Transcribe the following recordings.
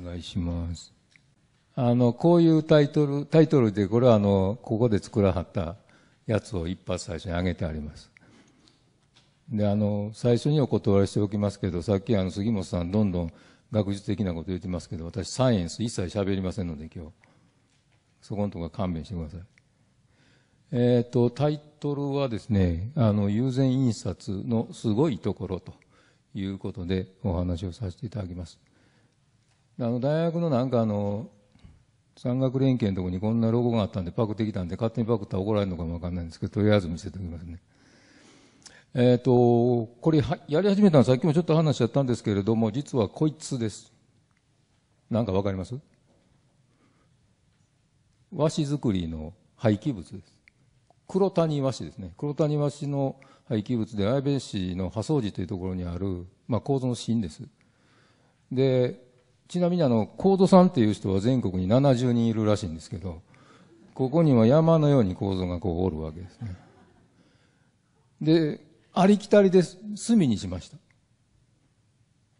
お願いします。あの、こういうタイトル、タイトルで、これはあの、ここで作らはったやつを一発最初に挙げてあります。で、あの、最初にお断りしておきますけど、さっきあの、杉本さんどんどん学術的なこと言ってますけど、私サイエンス一切喋りませんので、今日。そこのところ勘弁してください。えっ、ー、と、タイトルはですね、あの、友禅印刷のすごいところということでお話をさせていただきます。あの大学のなんかあの山岳連携のとこにこんなロゴがあったんでパクってきたんで勝手にパクったら怒られるのかもわかんないんですけどとりあえず見せておきますねえっ、ー、とこれやり始めたのさっきもちょっと話しちゃったんですけれども実はこいつですなんかわかります和紙作りの廃棄物です黒谷和紙ですね黒谷和紙の廃棄物で綾部市の破掃寺というところにある、まあ、構造の芯ですでちなみにあの、コードさんっていう人は全国に70人いるらしいんですけど、ここには山のように構造がこうおるわけですね。で、ありきたりです。隅にしました。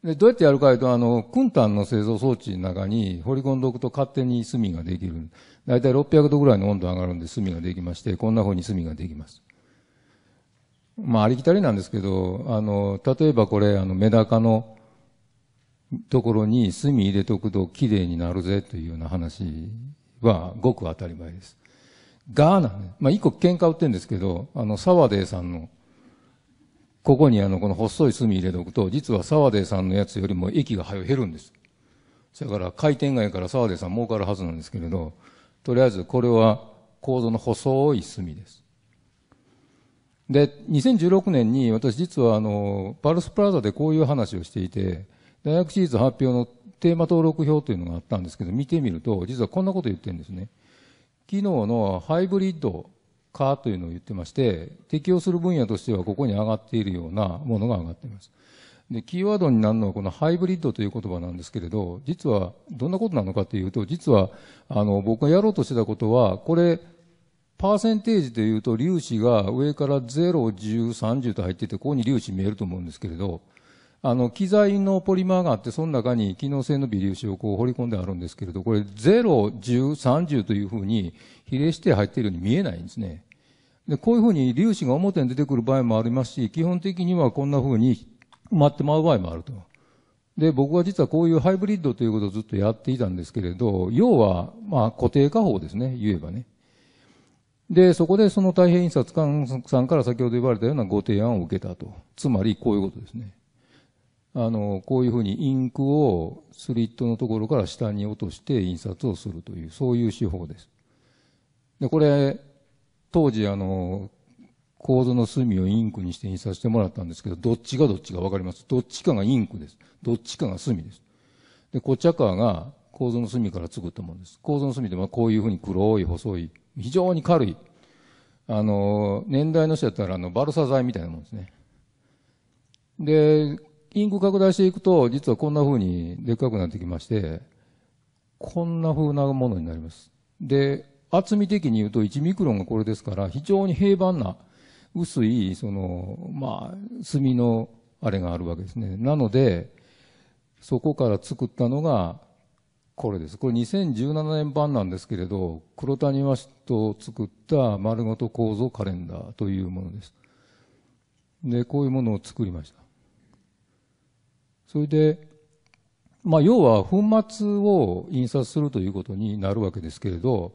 で、どうやってやるかというと、あの、クンタンの製造装置の中に掘り込んでおくと勝手に隅ができる。だいたい600度ぐらいの温度上がるんで隅ができまして、こんな風に隅ができます。まあ、ありきたりなんですけど、あの、例えばこれ、あの、メダカのところに炭入れとくときれいになるぜというような話はごく当たり前です。ガーナね。まあ、一個喧嘩売ってるんですけど、あの、サワデーさんの、ここにあの、この細い炭入れとくと、実はサワデーさんのやつよりも液が早減るんです。それから回転がからサワデーさん儲かるはずなんですけれど、とりあえずこれは構造の細い炭です。で、2016年に私実はあの、パルスプラザでこういう話をしていて、大学ーズ発表のテーマ登録表というのがあったんですけど、見てみると、実はこんなこと言ってるんですね。機能のハイブリッド化というのを言ってまして、適用する分野としてはここに上がっているようなものが上がっています。で、キーワードになるのはこのハイブリッドという言葉なんですけれど、実はどんなことなのかというと、実は、あの、僕がやろうとしてたことは、これ、パーセンテージでいうと粒子が上から0、10、30と入ってて、ここに粒子見えると思うんですけれど、あの、機材のポリマーがあって、その中に機能性の微粒子をこう掘り込んであるんですけれど、これ0、10、30というふうに比例して入っているように見えないんですね。で、こういうふうに粒子が表に出てくる場合もありますし、基本的にはこんなふうに埋まってまう場合もあると。で、僕は実はこういうハイブリッドということをずっとやっていたんですけれど、要は、まあ固定化法ですね、言えばね。で、そこでその太平印刷官さんから先ほど言われたようなご提案を受けたと。つまりこういうことですね。あの、こういうふうにインクをスリットのところから下に落として印刷をするという、そういう手法です。で、これ、当時あの、構図の隅をインクにして印刷してもらったんですけど、どっちがどっちかわかります。どっちかがインクです。どっちかが隅です。で、こちゃかが構造の隅から作ったものです。構造の隅ってこういうふうに黒い細い、非常に軽い。あの、年代の人やったらあの、バルサ材みたいなもんですね。で、インク拡大していくと、実はこんな風にでっかくなってきまして、こんな風なものになります。で、厚み的に言うと1ミクロンがこれですから、非常に平板な、薄い、その、まあ、墨のあれがあるわけですね。なので、そこから作ったのが、これです。これ2017年版なんですけれど、黒谷和紙と作った丸ごと構造カレンダーというものです。で、こういうものを作りました。それで、まあ、要は粉末を印刷するということになるわけですけれど、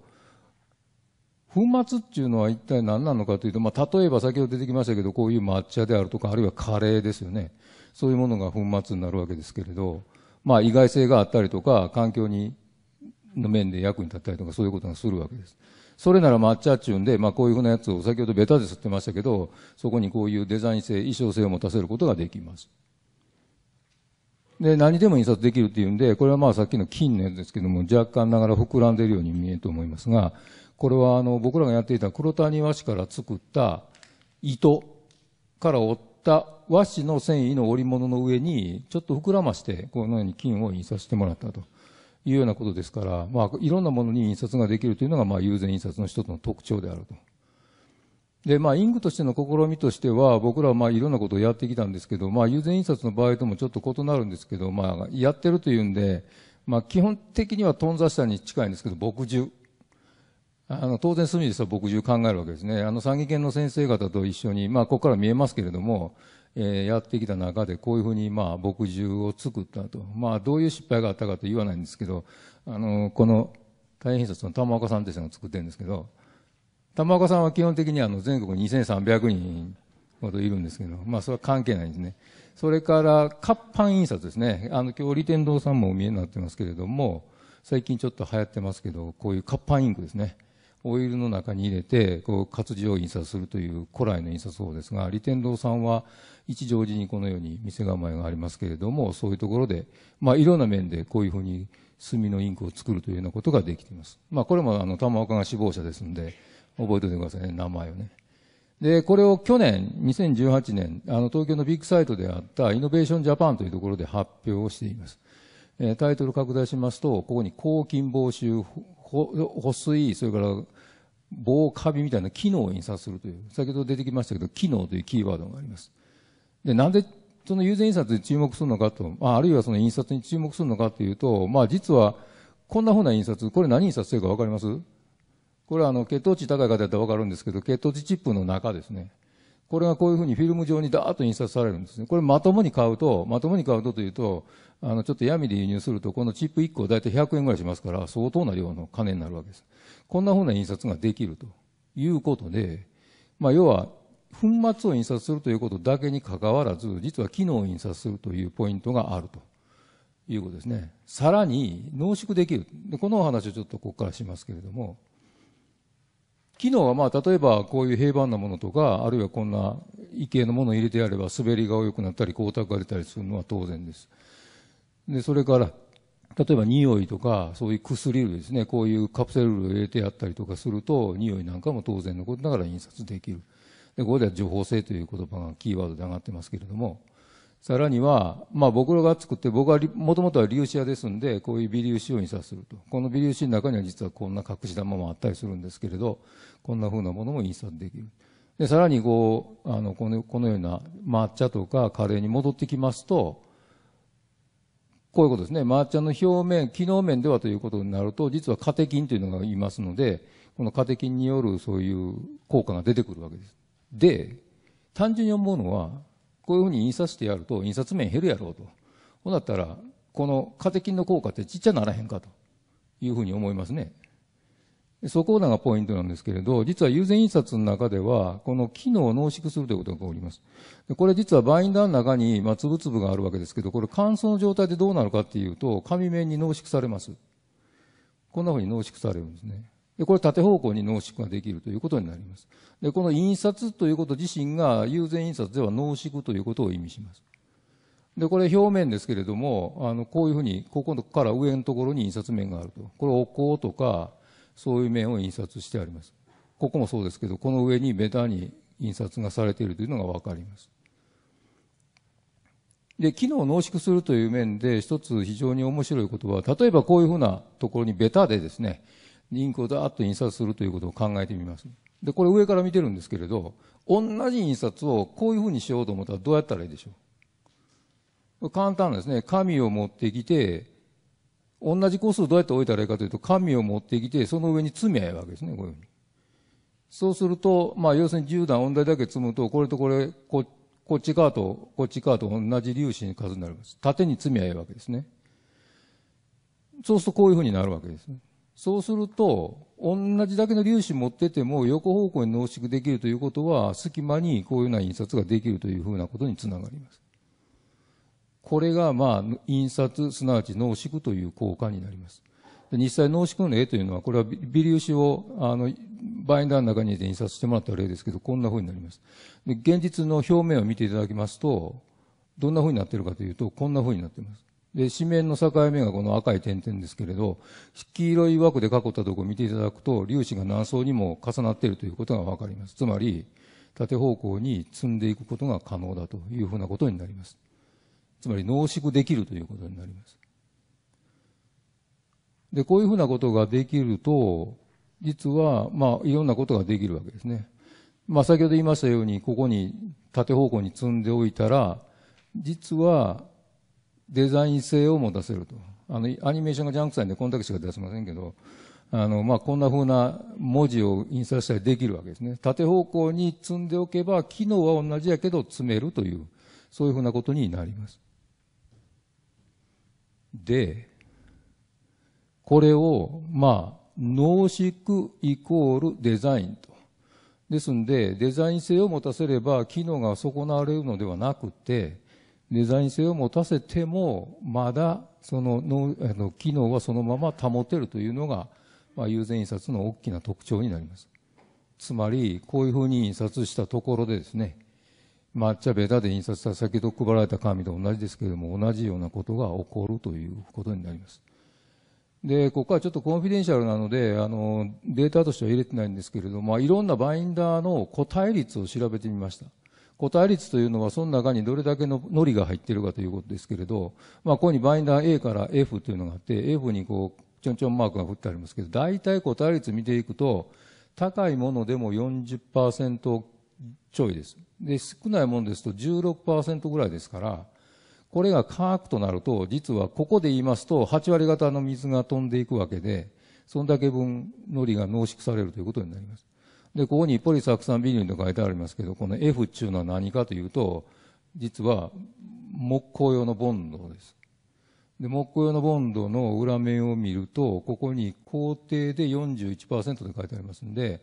粉末っていうのは一体何なのかというと、まあ、例えば先ほど出てきましたけど、こういう抹茶であるとか、あるいはカレーですよね。そういうものが粉末になるわけですけれど、まあ、意外性があったりとか、環境にの面で役に立ったりとかそういうことがするわけです。それなら抹茶っちゅうんで、まあこういうふうなやつを先ほどベタで吸ってましたけど、そこにこういうデザイン性、衣装性を持たせることができます。で、何でも印刷できるっていうんで、これはまあさっきの金のやつですけども、若干ながら膨らんでいるように見えると思いますが、これはあの僕らがやっていた黒谷和紙から作った糸から折った和紙の繊維の織物の上にちょっと膨らましてこのように金を印刷してもらったというようなことですから、まあ、いろんなものに印刷ができるというのが、まあ、友禅印刷の一つの特徴であるとで、まあ、イングとしての試みとしては、僕らはまあ、いろんなことをやってきたんですけど、まあ、友禅印刷の場合ともちょっと異なるんですけど、まあ、やってるというんで、まあ、基本的には頓挫したに近いんですけど、墨汁。あの、当然隅でさ、墨汁考えるわけですね。あの、参議院の先生方と一緒に、まあ、ここから見えますけれども、えー、やってきた中で、こういうふうに、まあ、墨汁を作ったと。まあ、どういう失敗があったかと言わないんですけど、あの、この、大変印刷の玉岡さんという人が作ってるんですけど、玉岡さんは基本的にあの全国2300人ほどいるんですけど、まあ、それは関係ないんですね。それから、活版印刷ですね。あの、今日、利天堂さんもお見えになってますけれども、最近ちょっと流行ってますけど、こういう活版インクですね。オイルの中に入れて、こう、活字を印刷するという古来の印刷法ですが、利天堂さんは一乗寺にこのように店構えがありますけれども、そういうところで、まあ、いろんな面でこういうふうに墨のインクを作るというようなことができています。まあ、これもあの、玉岡が死亡者ですんで、覚えておいてくださいね、名前をね。で、これを去年、2018年、あの、東京のビッグサイトであったイノベーションジャパンというところで発表をしています。えー、タイトル拡大しますと、ここに抗菌防臭、保水、それから防カビみたいな機能を印刷するという、先ほど出てきましたけど、機能というキーワードがあります。で、なんでその友禅印刷に注目するのかと、あるいはその印刷に注目するのかというと、まあ実は、こんなふうな印刷、これ何印刷してるかわかりますこれはあの血糖値高い方だったら分かるんですけど血糖値チップの中ですねこれがこういうふうにフィルム上にダーッと印刷されるんですねこれまともに買うとまともに買うとというとあのちょっと闇で輸入するとこのチップ1個大体100円ぐらいしますから相当な量の金になるわけですこんなふうな印刷ができるということで、まあ、要は粉末を印刷するということだけにかかわらず実は機能を印刷するというポイントがあるということですねさらに濃縮できるこのお話をちょっとここからしますけれども機能はまあ例えばこういう平板なものとかあるいはこんな異形のものを入れてやれば滑りが良くなったり光沢が出たりするのは当然です。でそれから例えば匂いとかそういう薬類ですねこういうカプセル類を入れてやったりとかすると匂いなんかも当然のことながら印刷できるでここでは情報性という言葉がキーワードで上がってますけれどもさらには、まあ、僕らが作って、僕はもともとは粒子屋ですんで、こういう微粒子を印刷すると。この微粒子の中には実はこんな隠し玉もあったりするんですけれど、こんなふうなものも印刷できる。で、さらにこう、あの、この、このような抹茶とかカレーに戻ってきますと、こういうことですね。抹茶の表面、機能面ではということになると、実はカテキンというのがいますので、このカテキンによるそういう効果が出てくるわけです。で、単純に思うのは、こういうふうに印刷してやると印刷面減るやろうと。うだったら、このカテキンの効果ってちっちゃならへんかというふうに思いますね。そこらがポイントなんですけれど、実は友禅印刷の中では、この機能を濃縮するということが起こります。これ実はバインダーの中に、まあ、粒々があるわけですけど、これ乾燥の状態でどうなるかっていうと、紙面に濃縮されます。こんなふうに濃縮されるんですね。で、これ縦方向に濃縮ができるということになります。で、この印刷ということ自身が、友禅印刷では濃縮ということを意味します。で、これ表面ですけれども、あの、こういうふうに、ここから上のところに印刷面があると。これ、お香とか、そういう面を印刷してあります。ここもそうですけど、この上にベタに印刷がされているというのがわかります。で、機能を濃縮するという面で、一つ非常に面白いことは、例えばこういうふうなところにベタでですね、リンクをざーっと印刷するということを考えてみます。で、これ上から見てるんですけれど、同じ印刷をこういうふうにしようと思ったらどうやったらいいでしょう簡単ですね。紙を持ってきて、同じ個数をどうやって置いたらいいかというと、紙を持ってきて、その上に積み合るわけですね、こういうふうに。そうすると、まあ、要するに10段同じだけ積むと、これとこれ、ここっち側と、こっち側と同じ粒子の数になります。縦に積み合るわけですね。そうするとこういうふうになるわけですね。そうすると、同じだけの粒子持ってても横方向に濃縮できるということは、隙間にこういうような印刷ができるというふうなことにつながります。これが、まあ、印刷、すなわち濃縮という効果になります。で実際濃縮の絵というのは、これは微粒子を、あの、バインダーの中に入れて印刷してもらった例ですけど、こんなふうになります。で現実の表面を見ていただきますと、どんなふうになってるかというと、こんなふうになっています。で、紙面の境目がこの赤い点々ですけれど、黄色い枠で囲ったところを見ていただくと、粒子が何層にも重なっているということがわかります。つまり、縦方向に積んでいくことが可能だというふうなことになります。つまり濃縮できるということになります。で、こういうふうなことができると、実は、まあ、いろんなことができるわけですね。まあ、先ほど言いましたように、ここに縦方向に積んでおいたら、実はデザイン性を持たせるとあのアニメーションがジャンクさんでこんだけしか出せませんけどあの、まあ、こんなふうな文字を印刷したりできるわけですね縦方向に積んでおけば機能は同じやけど積めるというそういうふうなことになりますでこれをまあ濃縮イコールデザインとですんでデザイン性を持たせれば機能が損なわれるのではなくてデザイン性を持たせても、まだそののあの機能はそのまま保てるというのが、まあ、友禅印刷の大きな特徴になります。つまり、こういうふうに印刷したところでですね、抹茶ベタで印刷した先ほど配られた紙と同じですけれども、同じようなことが起こるということになります。で、ここはちょっとコンフィデンシャルなので、あの、データとしては入れてないんですけれども、まあ、いろんなバインダーの個体率を調べてみました。個体率というのはその中にどれだけののりが入っているかということですけれど、まあ、ここにバインダー A から F というのがあって F にこうちょんちょんマークが振ってありますけど大体個体率見ていくと高いものでも40%ちょいですで少ないものですと16%ぐらいですからこれが化学となると実はここで言いますと8割方の水が飛んでいくわけでそんだけ分のりが濃縮されるということになりますで、ここにポリ酢酸ビニルと書いてありますけど、この F っていうのは何かというと、実は木工用のボンドです。で、木工用のボンドの裏面を見ると、ここに工程で41%と書いてありますんで、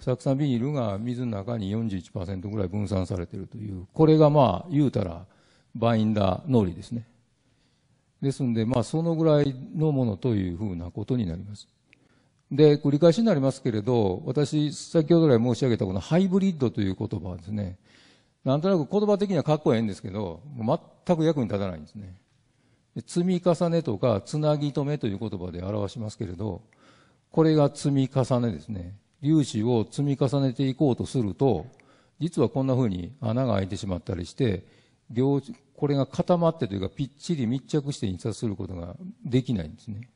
酢酸ビニルが水の中に41%ぐらい分散されているという、これがまあ、言うたら、バインダー脳裏ですね。ですんで、まあ、そのぐらいのものというふうなことになります。で、繰り返しになりますけれど、私、先ほど来申し上げたこのハイブリッドという言葉はですね、なんとなく言葉的にはかっこええんですけど、全く役に立たないんですね。積み重ねとか、つなぎ止めという言葉で表しますけれど、これが積み重ねですね。粒子を積み重ねていこうとすると、実はこんな風に穴が開いてしまったりして、これが固まってというか、ぴっちり密着して印刷することができないんですね。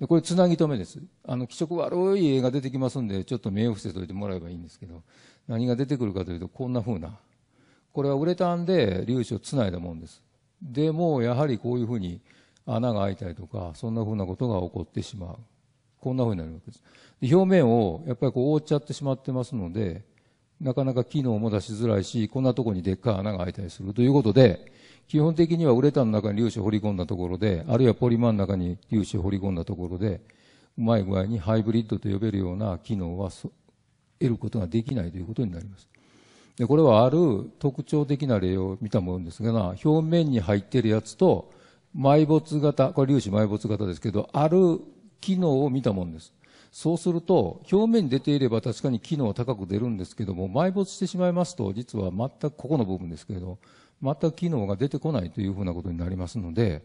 でこれつなぎ止めですあの気色悪い絵が出てきますんでちょっと目を伏せといてもらえばいいんですけど何が出てくるかというとこんな風なこれはウレタンで粒子をつないだもんですでもやはりこういう風に穴が開いたりとかそんな風なことが起こってしまうこんな風になるわけですで表面をやっぱりこう覆っちゃってしまってますのでなかなか機能も出しづらいしこんなとこにでっかい穴が開いたりするということで基本的にはウレタンの中に粒子を掘り込んだところで、あるいはポリマーの中に粒子を掘り込んだところで、うまい具合にハイブリッドと呼べるような機能は得ることができないということになります。で、これはある特徴的な例を見たものですが、表面に入っているやつと、埋没型、これ粒子埋没型ですけど、ある機能を見たものです。そうすると、表面に出ていれば確かに機能は高く出るんですけども、埋没してしまいますと、実は全くここの部分ですけれど、全く機能が出てこないというふうなことになりますので、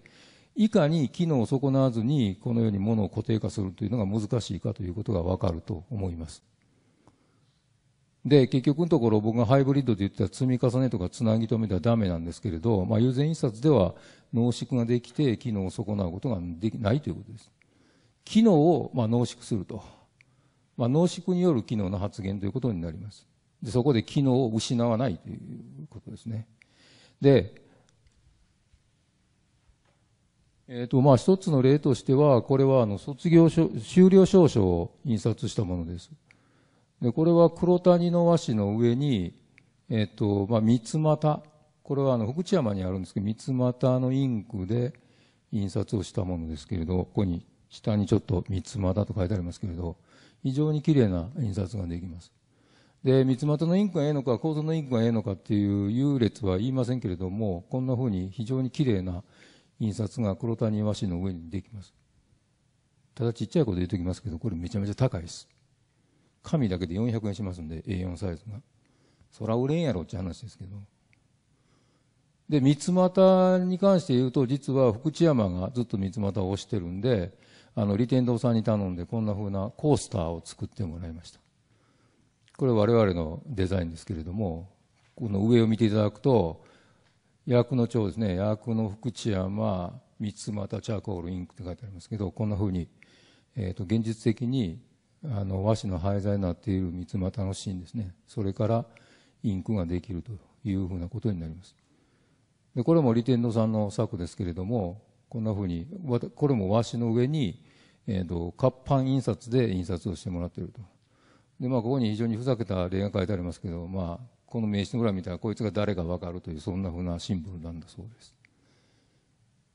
いかに機能を損なわずに、このようにものを固定化するというのが難しいかということがわかると思います。で、結局のところ僕がハイブリッドで言ったら積み重ねとかつなぎ止めではダメなんですけれど、まあ、友禅印刷では濃縮ができて機能を損なうことができないということです。機能をまあ濃縮すると。まあ、濃縮による機能の発現ということになります。で、そこで機能を失わないということですね。で、えーとまあ、一つの例としては、これはあの卒業書修了証書を印刷したものです。でこれは黒谷の和紙の上に、えーとまあ、三つ股、これはあの福知山にあるんですけど、三つ股のインクで印刷をしたものですけれど、ここに下にちょっと三つ股と書いてありますけれど、非常にきれいな印刷ができます。で三股のインクがええのか構造のインクがええのかっていう優劣は言いませんけれどもこんなふうに非常にきれいな印刷が黒谷和紙の上にできますただちっちゃいこと言っておきますけどこれめちゃめちゃ高いです紙だけで400円しますんで A4 サイズがそら売れんやろって話ですけどで三股に関して言うと実は福知山がずっと三股を推してるんであの利天堂さんに頼んでこんなふうなコースターを作ってもらいましたこれ我々のデザインですけれどもこの上を見ていただくとクの町ですねクの福知山三つ又チャーコールインクって書いてありますけどこんなふうに、えー、と現実的にあの和紙の廃材になっている三つ股の芯ですねそれからインクができるというふうなことになりますでこれも利天堂さんの作ですけれどもこんなふうにこれも和紙の上に、えーと活版印刷で印刷をしてもらっていると。で、まあ、ここに非常にふざけた例が書いてありますけど、まあ、この名刺の裏見たら、こいつが誰かわかるという、そんなふうなシンボルなんだそうです。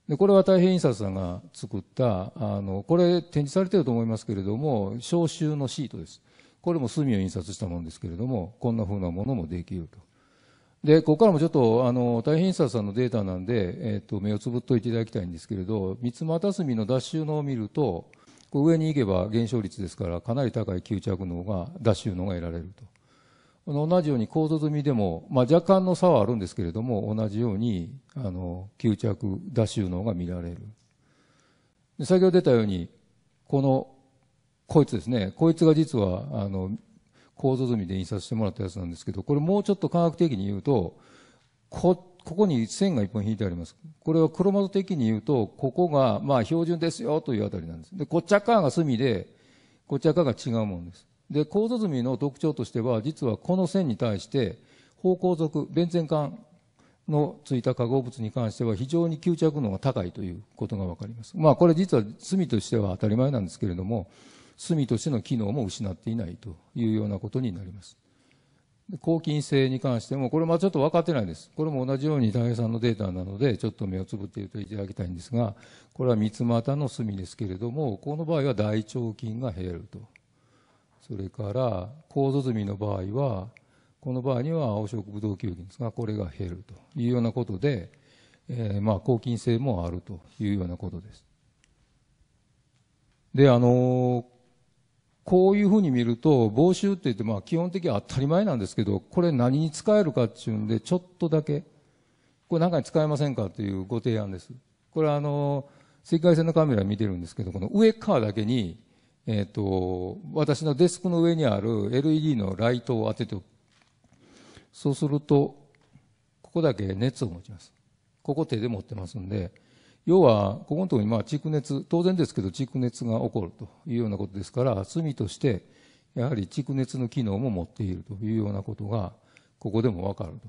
で、これは太平印刷さんが作った、あの、これ展示されてると思いますけれども、消集のシートです。これも墨を印刷したものですけれども、こんなふうなものもできると。で、ここからもちょっと、あの、大変印刷さんのデータなんで、えっ、ー、と、目をつぶっといていただきたいんですけれど、三つ股墨の脱臭のを見ると、こう上に行けば減少率ですからかなり高い吸着能が脱臭能が得られると同じように構造済みでも、まあ、若干の差はあるんですけれども同じようにあの吸着脱臭能が見られるで先ほど出たようにこのこいつですねこいつが実はあの構造済みで印刷してもらったやつなんですけどこれもうちょっと科学的に言うとこっここに線が一本引いてあります。これはクロマ的に言うと、ここが、まあ、標準ですよというあたりなんです。で、こっちゃかが隅で、こっちゃかが違うものです。で、構造隅の特徴としては、実はこの線に対して、方向属、ベンゼン管のついた化合物に関しては、非常に吸着能が高いということがわかります。まあ、これ実は隅としては当たり前なんですけれども、隅としての機能も失っていないというようなことになります。抗菌性に関しても、これもちょっと分かってないです。これも同じように大平さんのデータなので、ちょっと目をつぶっていただきたいんですが、これは三つ股の隅ですけれども、この場合は大腸菌が減ると。それから、ード済の場合は、この場合には青色ブドウ球菌ですが、これが減るというようなことで、えー、まあ、抗菌性もあるというようなことです。で、あのーこういうふうに見ると、防臭って言って、まあ基本的には当たり前なんですけど、これ何に使えるかっていうんで、ちょっとだけ、これ何かに使えませんかというご提案です。これあの、赤外線のカメラ見てるんですけど、この上側だけに、えっ、ー、と、私のデスクの上にある LED のライトを当てておく。そうすると、ここだけ熱を持ちます。ここ手で持ってますんで、要は、ここのところにまあ蓄熱、当然ですけど、蓄熱が起こるというようなことですから、罪として、やはり蓄熱の機能も持っているというようなことが、ここでもわかると。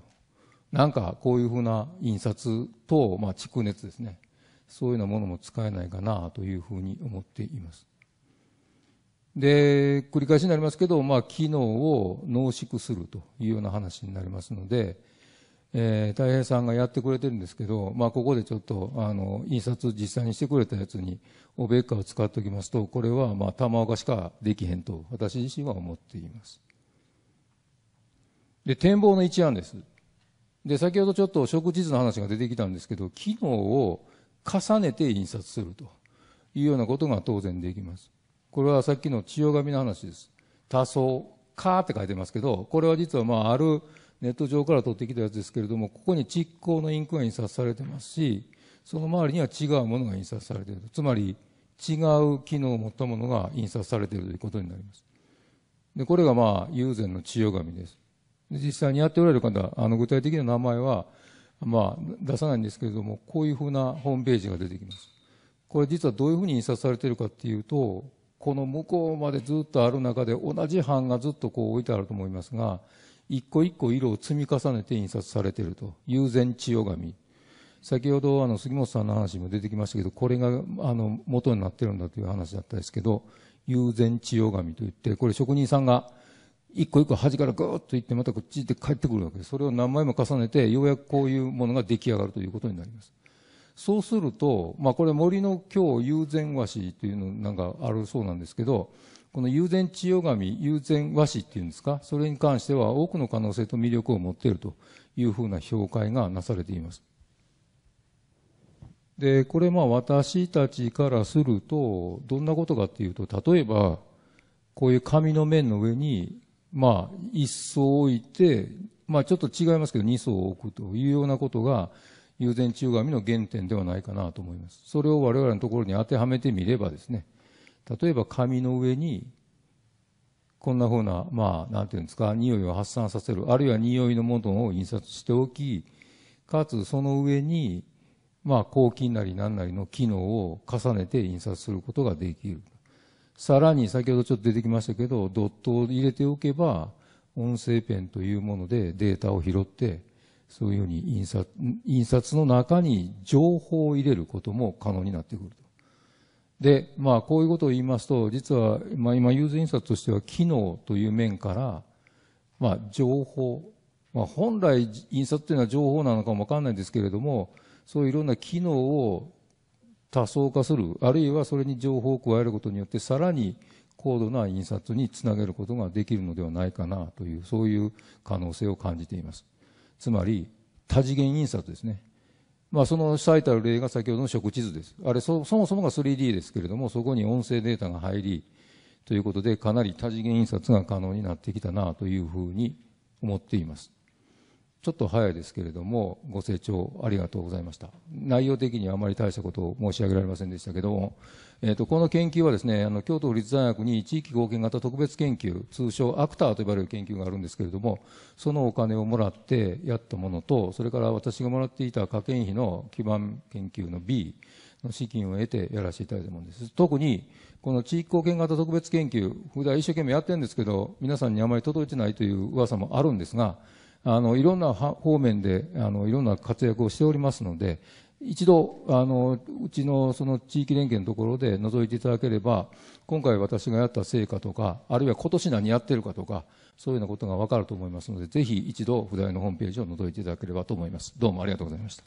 なんか、こういうふうな印刷と、まあ、蓄熱ですね。そういうようなものも使えないかなというふうに思っています。で、繰り返しになりますけど、まあ、機能を濃縮するというような話になりますので、えー、大平さんがやってくれてるんですけど、まあ、ここでちょっとあの印刷実際にしてくれたやつにオベッカを使っておきますとこれはまあ玉岡しかできへんと私自身は思っていますで展望の一案ですで先ほどちょっと食地図の話が出てきたんですけど機能を重ねて印刷するというようなことが当然できますこれはさっきの千代紙の話です多層「か」って書いてますけどこれは実はまああるネット上から取ってきたやつですけれどもここに窒光のインクが印刷されてますしその周りには違うものが印刷されているつまり違う機能を持ったものが印刷されているということになりますでこれがまあ友禅の千代紙ですで実際にやっておられる方あの具体的な名前はまあ出さないんですけれどもこういうふうなホームページが出てきますこれ実はどういうふうに印刷されているかっていうとこの向こうまでずっとある中で同じ版がずっとこう置いてあると思いますが一個一個色を積み重ねて印刷されていると友禅千代紙先ほどあの杉本さんの話も出てきましたけどこれがあの元になってるんだという話だったですけど友禅千代紙といってこれ職人さんが一個一個端からぐーっといってまたこっちで帰ってくるわけですそれを何枚も重ねてようやくこういうものが出来上がるということになりますそうすると、まあ、これ森の京友禅和紙というのなんかあるそうなんですけどこの友禅千代紙、友禅和紙っていうんですか、それに関しては多くの可能性と魅力を持っているというふうな評価がなされています。で、これまあ私たちからすると、どんなことかっていうと、例えば、こういう紙の面の上に、まあ一層置いて、まあちょっと違いますけど2層置くというようなことが、友禅中紙の原点ではないかなと思います。それを我々のところに当てはめてみればですね、例えば紙の上にこんなふうな、まあ、なんていうんですか、匂いを発散させる、あるいは匂いのものを印刷しておき、かつその上に、まあ、抗菌なり何なりの機能を重ねて印刷することができる。さらに、先ほどちょっと出てきましたけど、ドットを入れておけば、音声ペンというものでデータを拾って、そういうふうに印刷、印刷の中に情報を入れることも可能になってくると。で、まあ、こういうことを言いますと、実は、まあ、今、ユーズ印刷としては、機能という面から、まあ、情報、まあ、本来、印刷というのは情報なのかもわかんないですけれども、そういういろんな機能を多層化する、あるいはそれに情報を加えることによって、さらに高度な印刷につなげることができるのではないかなという、そういう可能性を感じています。つまり、多次元印刷ですね。まあ、その最たる例が先ほどの食地図です。あれそ、そもそもが 3D ですけれども、そこに音声データが入り、ということで、かなり多次元印刷が可能になってきたなというふうに思っています。ちょっと早いですけれども、ご清聴ありがとうございました。内容的にはあまり大したことを申し上げられませんでしたけども、えーと、この研究はですねあの京都府立大学に地域貢献型特別研究通称アクターと呼ばれる研究があるんですけれどもそのお金をもらってやったものとそれから私がもらっていた科研費の基盤研究の B の資金を得てやらせていただいたものです特にこの地域貢献型特別研究普段一生懸命やってるんですけど皆さんにあまり届いてないという噂もあるんですがあのいろんな方面であのいろんな活躍をしておりますので一度あのうちのその地域連携のところで覗いていただければ今回私がやった成果とかあるいは今年何やってるかとかそういうようなことが分かると思いますのでぜひ一度普代のホームページを覗いていただければと思いますどうもありがとうございました